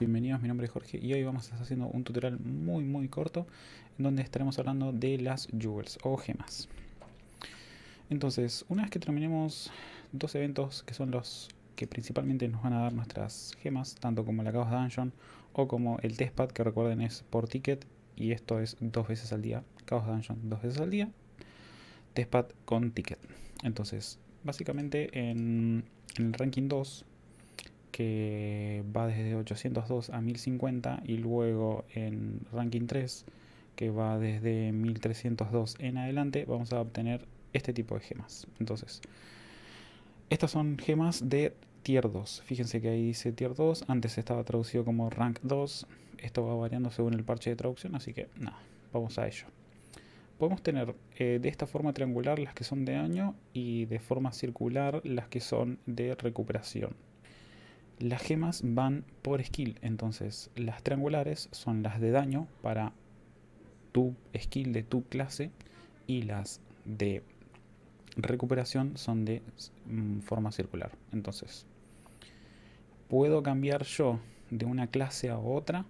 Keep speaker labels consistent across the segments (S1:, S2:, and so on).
S1: Bienvenidos, mi nombre es Jorge y hoy vamos a estar haciendo un tutorial muy muy corto en donde estaremos hablando de las jewels o gemas. Entonces, una vez que terminemos dos eventos que son los que principalmente nos van a dar nuestras gemas, tanto como la Chaos Dungeon o como el Testpad, que recuerden es por ticket y esto es dos veces al día, Chaos Dungeon dos veces al día, Testpad con ticket. Entonces, básicamente en el ranking 2 que va desde 802 a 1050 y luego en ranking 3 que va desde 1302 en adelante vamos a obtener este tipo de gemas entonces estas son gemas de tier 2 fíjense que ahí dice tier 2 antes estaba traducido como rank 2 esto va variando según el parche de traducción así que nada vamos a ello podemos tener eh, de esta forma triangular las que son de año, y de forma circular las que son de recuperación las gemas van por skill, entonces las triangulares son las de daño para tu skill de tu clase y las de recuperación son de mm, forma circular. Entonces, ¿puedo cambiar yo de una clase a otra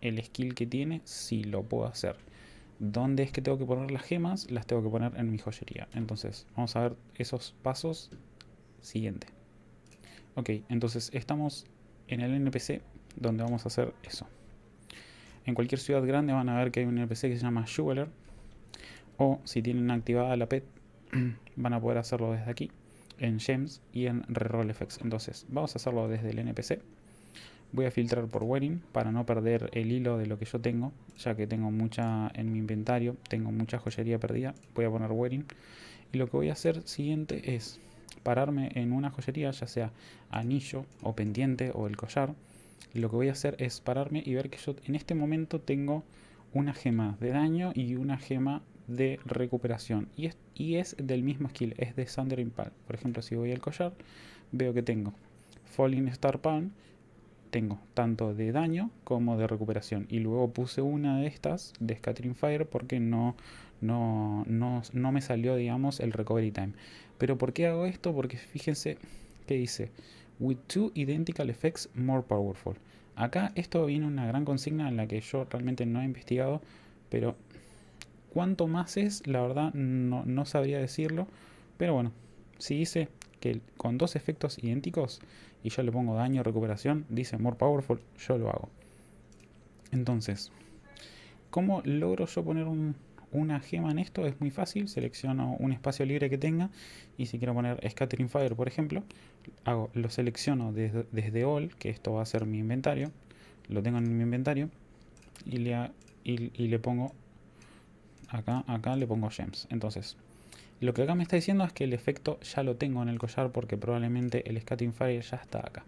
S1: el skill que tiene? si lo puedo hacer. ¿Dónde es que tengo que poner las gemas? Las tengo que poner en mi joyería. Entonces, vamos a ver esos pasos Siguientes Ok, entonces estamos en el NPC donde vamos a hacer eso. En cualquier ciudad grande van a ver que hay un NPC que se llama Jeweler. O si tienen activada la PET, van a poder hacerlo desde aquí, en Gems y en Reroll Effects. Entonces, vamos a hacerlo desde el NPC. Voy a filtrar por Wedding para no perder el hilo de lo que yo tengo, ya que tengo mucha en mi inventario, tengo mucha joyería perdida. Voy a poner Wedding. Y lo que voy a hacer siguiente es pararme en una joyería, ya sea anillo o pendiente o el collar, lo que voy a hacer es pararme y ver que yo en este momento tengo una gema de daño y una gema de recuperación. Y es, y es del mismo skill, es de Thunder Impact. Por ejemplo, si voy al collar, veo que tengo Falling Star Palm tengo, tanto de daño como de recuperación. Y luego puse una de estas de Scattering Fire porque no, no, no, no me salió, digamos, el recovery time. Pero ¿por qué hago esto? Porque fíjense que dice, with two identical effects more powerful. Acá esto viene una gran consigna en la que yo realmente no he investigado, pero cuánto más es, la verdad no, no sabría decirlo. Pero bueno, si dice que con dos efectos idénticos y ya le pongo daño, recuperación, dice More Powerful, yo lo hago. Entonces, ¿cómo logro yo poner una gema en esto? Es muy fácil, selecciono un espacio libre que tenga y si quiero poner Scattering Fire, por ejemplo, lo selecciono desde, desde All, que esto va a ser mi inventario, lo tengo en mi inventario y le, y le pongo acá, acá le pongo Gems. Entonces, lo que acá me está diciendo es que el efecto ya lo tengo en el collar porque probablemente el Scatting Fire ya está acá.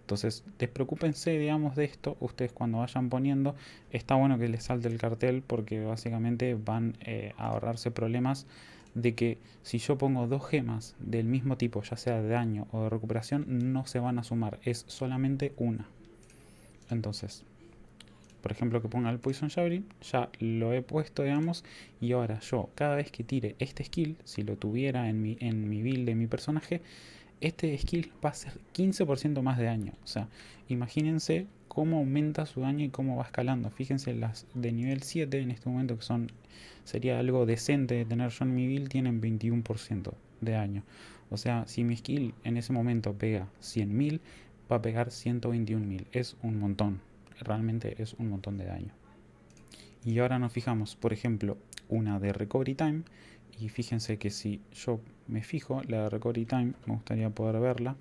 S1: Entonces, despreocúpense, digamos, de esto. Ustedes cuando vayan poniendo, está bueno que les salte el cartel porque básicamente van eh, a ahorrarse problemas de que si yo pongo dos gemas del mismo tipo, ya sea de daño o de recuperación, no se van a sumar. Es solamente una. Entonces, por ejemplo que ponga el Poison Javelin, ya lo he puesto, digamos, y ahora yo cada vez que tire este skill, si lo tuviera en mi, en mi build de mi personaje, este skill va a hacer 15% más de daño. O sea, imagínense cómo aumenta su daño y cómo va escalando. Fíjense las de nivel 7 en este momento que son sería algo decente de tener yo en mi build tienen 21% de daño. O sea, si mi skill en ese momento pega 100.000, va a pegar 121.000. Es un montón realmente es un montón de daño. Y ahora nos fijamos, por ejemplo, una de recovery time. Y fíjense que si yo me fijo, la de recovery time, me gustaría poder verla.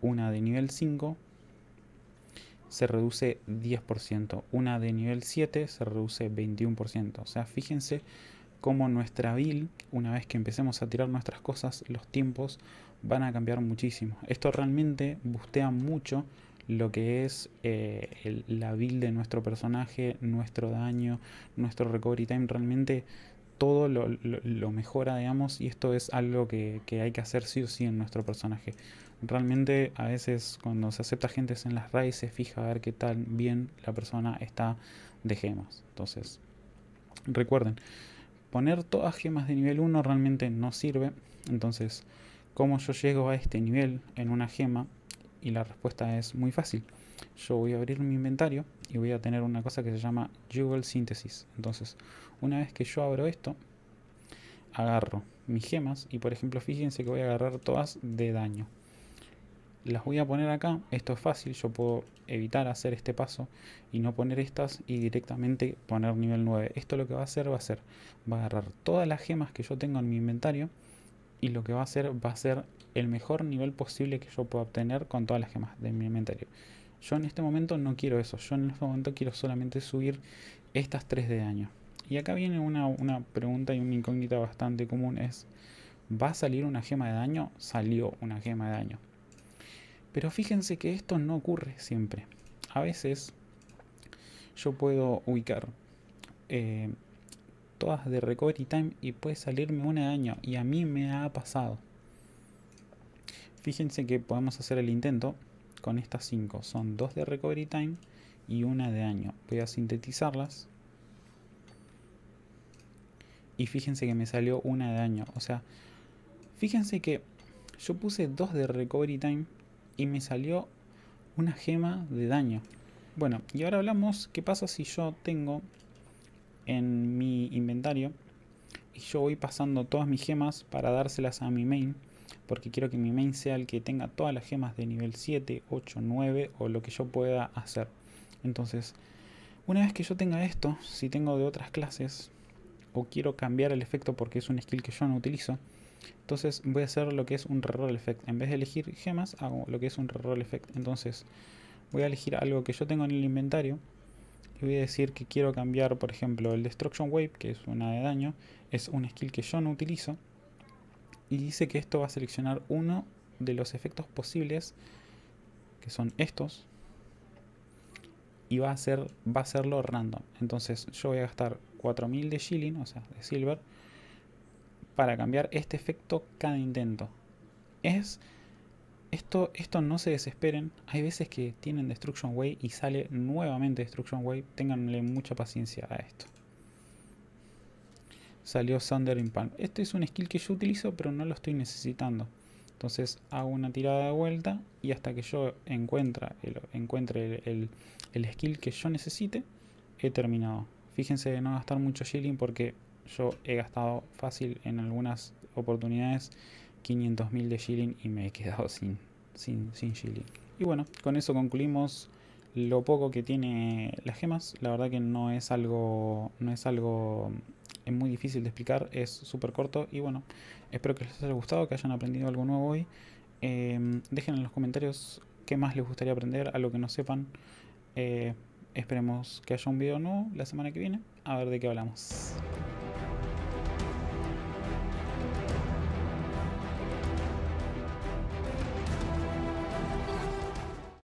S1: Una de nivel 5 se reduce 10%. Una de nivel 7 se reduce 21%. O sea, fíjense cómo nuestra build, una vez que empecemos a tirar nuestras cosas, los tiempos van a cambiar muchísimo. Esto realmente bustea mucho lo que es eh, la build de nuestro personaje, nuestro daño, nuestro recovery time, realmente todo lo, mejora, digamos, y esto es algo que, hay que hacer sí o sí en nuestro personaje. Realmente a veces cuando se acepta gente en las raíces fija a ver qué tan bien la persona está de gemas. Entonces, recuerden, poner todas gemas de nivel 1 realmente no sirve. Entonces, como yo llego a este nivel en una gema, y la respuesta es muy fácil. Yo voy a abrir mi inventario y voy a tener una cosa que se llama Jewel Synthesis. Entonces, una vez que yo abro esto, agarro mis gemas y por ejemplo fíjense que voy a agarrar todas de daño. Las voy a poner acá, esto es fácil, yo puedo evitar hacer este paso y no poner estas y directamente poner nivel 9. Esto lo que va a hacer va a ser, va a agarrar todas las gemas que yo tengo en mi inventario y lo que va a hacer va a ser el mejor nivel posible que yo pueda obtener con todas las gemas de mi inventario. Yo en este momento no quiero eso, yo en este momento quiero solamente subir estas 3 de daño. Y acá viene una, pregunta y una incógnita bastante común es, ¿va a salir una gema de daño? Salió una gema de daño. Pero fíjense que esto no ocurre siempre. A veces yo puedo ubicar eh, todas de recovery time y puede salirme una de daño. Y a mí me ha pasado. Fíjense que podemos hacer el intento con estas 5. Son dos de recovery time y una de daño. Voy a sintetizarlas. Y fíjense que me salió una de daño. O sea, fíjense que yo puse dos de recovery time y me salió una gema de daño. Bueno, y ahora hablamos qué pasa si yo tengo en mi inventario y yo voy pasando todas mis gemas para dárselas a mi main porque quiero que mi main sea el que tenga todas las gemas de nivel 7, 8, 9 o lo que yo pueda hacer. Entonces, una vez que yo tenga esto, si tengo de otras clases o quiero cambiar el efecto porque es un skill que yo no utilizo, entonces voy a hacer lo que es un reroll effect. En vez de elegir gemas, hago lo que es un reroll effect. Entonces, voy a elegir algo que yo tengo en el inventario y voy a decir que quiero cambiar, por ejemplo, el Destruction Wave, que es una de daño, es un skill que yo no utilizo y dice que esto va a seleccionar uno de los efectos posibles, que son estos, y va a, ser va a hacerlo random. Entonces yo voy a gastar 4000 de shilling, o sea, de silver, para cambiar este efecto cada intento. Es... Esto, esto no se desesperen. Hay veces que tienen Destruction Way y sale nuevamente Destruction Wave, Ténganle mucha paciencia a esto salió Thunder Impact. Este es un skill que yo utilizo, pero no lo estoy necesitando. Entonces hago una tirada de vuelta y hasta que yo encuentre el, skill que yo necesite, he terminado. Fíjense de no gastar mucho shilling porque yo he gastado fácil en algunas oportunidades 500.000 de shilling y me he quedado sin, sin, sin shilling. Y bueno, con eso concluimos lo poco que tiene las gemas. La verdad que no es algo, no es algo es muy difícil de explicar, es súper corto y bueno, espero que les haya gustado, que hayan aprendido algo nuevo hoy. Em, dejen en los comentarios qué más les gustaría aprender, algo que no sepan. Eh, esperemos que haya un video nuevo la semana que viene, a ver de qué hablamos.